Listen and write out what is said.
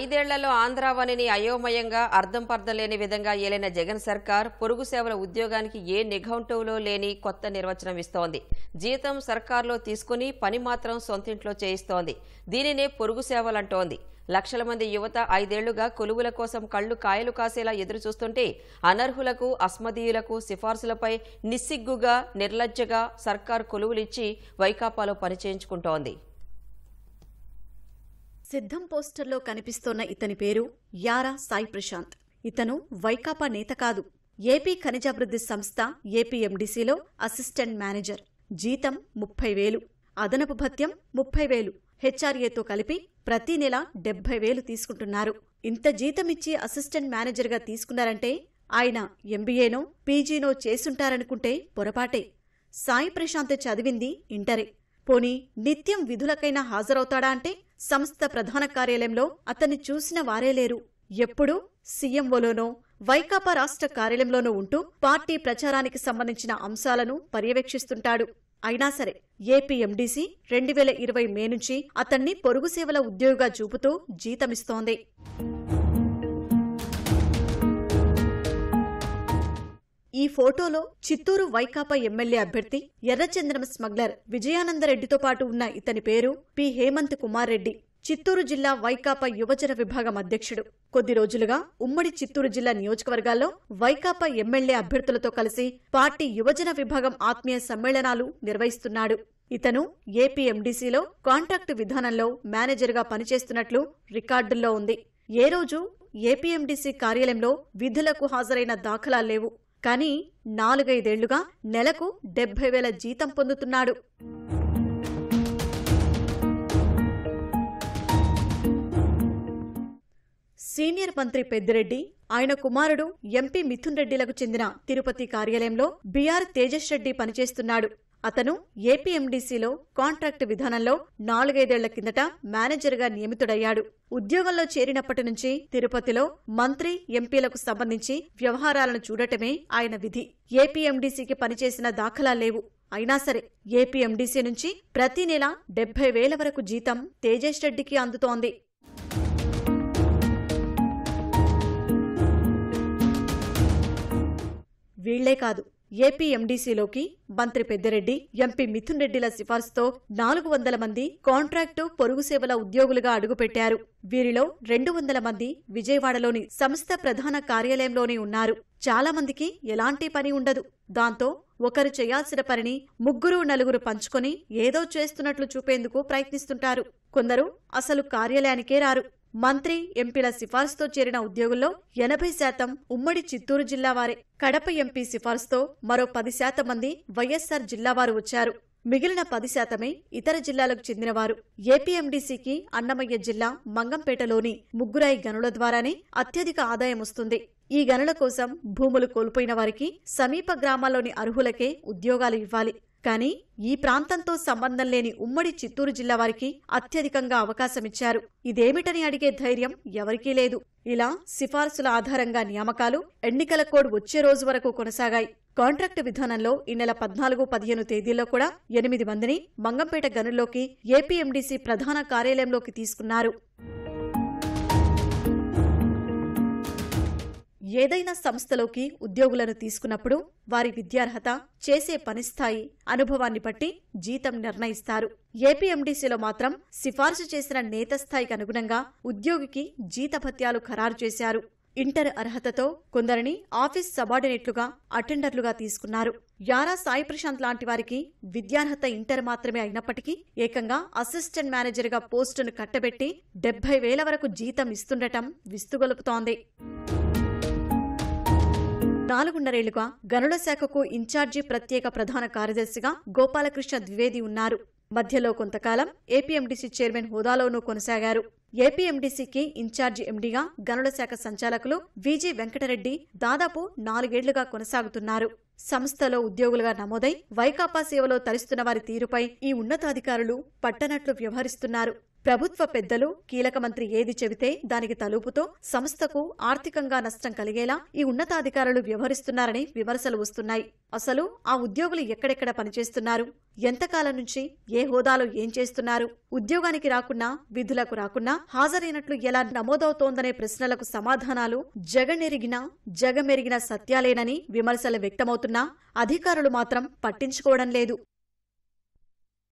ఐదేళ్లలో ఆంధ్రావనిని అయోమయంగా అర్థం లేని విధంగా ఏలైన జగన్ సర్కార్ పొరుగు సేవల ఉద్యోగానికి ఏ నిఘంటువులో లేని కొత్త నిర్వచనం ఇస్తోంది జీతం సర్కార్లో తీసుకుని పని మాత్రం సొంతింట్లో చేయిస్తోంది దీనినే పొరుగు సేవలంటోంది లక్షల మంది యువత ఐదేళ్లుగా కొలువుల కోసం కళ్లు కాయలు కాసేలా ఎదురు చూస్తుంటే అనర్హులకు అస్మదీయులకు సిఫార్సులపై నిస్సిగ్గుగా నిర్లజ్జగా సర్కార్ కొలువులిచ్చి వైకాపాలో పనిచేయించుకుంటోంది సిద్ధం పోస్టర్లో కనిపిస్తోన్న ఇతని పేరు యారా సాయి ప్రశాంత్ ఇతను వైకాపా నేత కాదు ఏపీ ఖనిజాభివృద్ధి సంస్థ ఏపీఎండిసిలో అసిస్టెంట్ మేనేజర్ జీతం ముప్పై వేలు అదనపు భత్యం ముప్పై వేలు హెచ్ఆర్ఏతో కలిపి ప్రతి నెల డెబ్బై వేలు తీసుకుంటున్నారు ఇంత జీతమిచ్చి అసిస్టెంట్ మేనేజర్గా తీసుకున్నారంటే ఆయన ఎంబీఏనో పీజీనో చేసుంటారనుకుంటే పొరపాటే సాయి ప్రశాంత్ చదివింది ఇంటరే పోనీ నిత్యం విధులకైనా హాజరవుతాడా అంటే సంస్థ ప్రధాన కార్యాలయంలో అతన్ని చూసిన వారే లేరు ఎప్పుడూ సీఎంఓలోనో వైకాపా రాష్ట్ర కార్యాలయంలోనూ ఉంటూ పార్టీ ప్రచారానికి సంబంధించిన అంశాలను పర్యవేక్షిస్తుంటాడు అయినా సరే ఏపీఎండిసి రెండు వేల ఇరవై మే నుంచి అతన్ని పొరుగు సేవల ఉద్యోగిగా చూపుతూ జీతమిస్తోంది ఈ ఫోటోలో చిత్తూరు వైకాపా ఎమ్మెల్యే అభ్యర్థి ఎర్రచంద్రం స్మగ్లర్ విజయానందరెడ్డితో పాటు ఉన్న ఇతని పేరు పి హేమంత్ కుమార్ రెడ్డి చిత్తూరు జిల్లా వైకాపా యువజన విభాగం అధ్యక్షుడు కొద్ది రోజులుగా ఉమ్మడి చిత్తూరు జిల్లా నియోజకవర్గాల్లో వైకాపా ఎమ్మెల్యే అభ్యర్థులతో కలిసి పార్టీ యువజన విభాగం ఆత్మీయ సమ్మేళనాలు నిర్వహిస్తున్నాడు ఇతను ఏపీఎండీసీలో కాంట్రాక్టు విధానంలో మేనేజర్గా పనిచేస్తున్నట్లు రికార్డుల్లో ఉంది ఏ రోజు ఏపీఎండీసీ కార్యాలయంలో విధులకు హాజరైన దాఖలాలు లేవు కానీ నాలుగైదేళ్లుగా నెలకు డెబ్బై వేల జీతం పొందుతున్నాడు సీనియర్ మంత్రి పెద్దిరెడ్డి ఆయన కుమారుడు ఎంపీ మిథున్ రెడ్డిలకు చెందిన తిరుపతి కార్యాలయంలో బీఆర్ తేజస్ రెడ్డి పనిచేస్తున్నాడు అతను ఏపీఎండీసీలో కాంట్రాక్ట్ విధానంలో నాలుగైదేళ్ల కిందట మేనేజర్గా నియమితుడయ్యాడు ఉద్యోగంలో చేరినప్పటి నుంచి తిరుపతిలో మంత్రి ఎంపీలకు సంబంధించి వ్యవహారాలను చూడటమే ఆయన విధి ఏపీఎండీసీకి పనిచేసిన దాఖలా లేవు అయినా సరే ఏపీఎండీసీ నుంచి ప్రతి నెల డెబ్బై వేల వరకు జీతం తేజేష్ రెడ్డికి అందుతోంది వీళ్లే కాదు ఏపీఎండీసీలోకి మంత్రి పెద్దిరెడ్డి ఎంపీ మిథున్ రెడ్డిల సిఫార్సుతో నాలుగు వందల మంది కాంట్రాక్టు పొరుగు సేవల ఉద్యోగులుగా అడుగుపెట్టారు వీరిలో రెండు వందల మంది విజయవాడలోని సంస్థ ప్రధాన కార్యాలయంలోనే ఉన్నారు చాలా మందికి ఎలాంటి పని ఉండదు దాంతో ఒకరు చేయాల్సిన పనిని ముగ్గురు నలుగురు పంచుకొని ఏదో చేస్తున్నట్లు చూపేందుకు ప్రయత్నిస్తుంటారు కొందరు అసలు కార్యాలయానికే రారు మంత్రి ఎంపీల సిఫార్సుతో చేరిన ఉద్యోగుల్లో ఎనభై శాతం ఉమ్మడి చిత్తూరు జిల్లా వారే కడప ఎంపీ సిఫార్సుతో మరో పది శాతం మంది వైఎస్సార్ జిల్లావారు వచ్చారు మిగిలిన పది శాతమే ఇతర జిల్లాలకు చెందినవారు ఏపీఎండీసీకి అన్నమయ్య జిల్లా మంగంపేటలోని ముగ్గురాయి గనుల ద్వారానే అత్యధిక ఆదాయం వస్తుంది ఈ గనుల కోసం భూములు కోల్పోయిన వారికి సమీప గ్రామాల్లోని అర్హులకే ఉద్యోగాలు ఇవ్వాలి కానీ ఈ ప్రాంతంతో సంబంధం లేని ఉమ్మడి చిత్తూరు జిల్లా వారికి అత్యధికంగా అవకాశమిచ్చారు ఇదేమిటని అడిగే ధైర్యం ఎవరికీ లేదు ఇలా సిఫార్సుల ఆధారంగా నియామకాలు ఎన్నికల కోడ్ వచ్చే రోజు వరకు కొనసాగాయి కాంట్రాక్టు విధానంలో ఈ నెల పద్నాలుగు పదిహేను తేదీల్లో కూడా ఎనిమిది మందిని మంగంపేట గనుల్లోకి ఏపీఎండీసీ ప్రధాన కార్యాలయంలోకి తీసుకున్నారు ఏదైనా సంస్థలోకి ఉద్యోగులను తీసుకున్నప్పుడు వారి విద్యార్హత చేసే పని స్థాయి అనుభవాన్ని బట్టి జీతం నిర్ణయిస్తారు ఏపీఎండీసీలో మాత్రం సిఫార్సు చేసిన నేత స్థాయికి అనుగుణంగా ఉద్యోగికి జీతభత్యాలు ఖరారు చేశారు ఇంటర్ అర్హతతో కొందరిని ఆఫీస్ సబార్డినేట్లుగా అటెండర్లుగా తీసుకున్నారు యారా సాయి ప్రశాంత్ లాంటి వారికి విద్యార్హత ఇంటర్ మాత్రమే అయినప్పటికీ ఏకంగా అసిస్టెంట్ మేనేజర్గా పోస్టును కట్టబెట్టి డెబ్బై వేల వరకు జీతం ఇస్తుండటం విస్తుగొలుపుతోంది నాలుగున్నరేళ్లుగా గనుల శాఖకు ఇన్ఛార్జి ప్రత్యేక ప్రధాన కార్యదర్శిగా గోపాలకృష్ణ ద్వివేది ఉన్నారు మధ్యలో కొంతకాలం ఏపీఎండీసీ చైర్మన్ హోదాలోనూ కొనసాగారు ఏపీఎండీసీకి ఇన్ఛార్జి ఎండీగా గనుల శాఖ సంచాలకులు విజి వెంకటరెడ్డి దాదాపు నాలుగేళ్లుగా కొనసాగుతున్నారు సంస్థలో ఉద్యోగులుగా నమోదై వైకాపా సేవలో తరిస్తున్న వారి తీరుపై ఈ ఉన్నతాధికారులు పట్టనట్లు వ్యవహరిస్తున్నారు ప్రభుత్వ పెద్దలు కీలక మంత్రి ఏది చెబితే దానికి తలుపుతో సంస్థకు ఆర్థికంగా నష్టం కలిగేలా ఈ ఉన్నతాధికారులు వ్యవహరిస్తున్నారని విమర్శలు వస్తున్నాయి అసలు ఆ ఉద్యోగులు ఎక్కడెక్కడ పనిచేస్తున్నారు ఎంతకాలం నుంచి ఏ హోదాలో ఏం చేస్తున్నారు ఉద్యోగానికి రాకున్నా విధులకు రాకున్నా హాజరైనట్లు ఎలా నమోదవుతోందనే ప్రశ్నలకు సమాధానాలు జగనెరిగిన జగమెరిగిన సత్యాలేనని విమర్శలు వ్యక్తమవుతున్నా అధికారులు మాత్రం పట్టించుకోవడం లేదు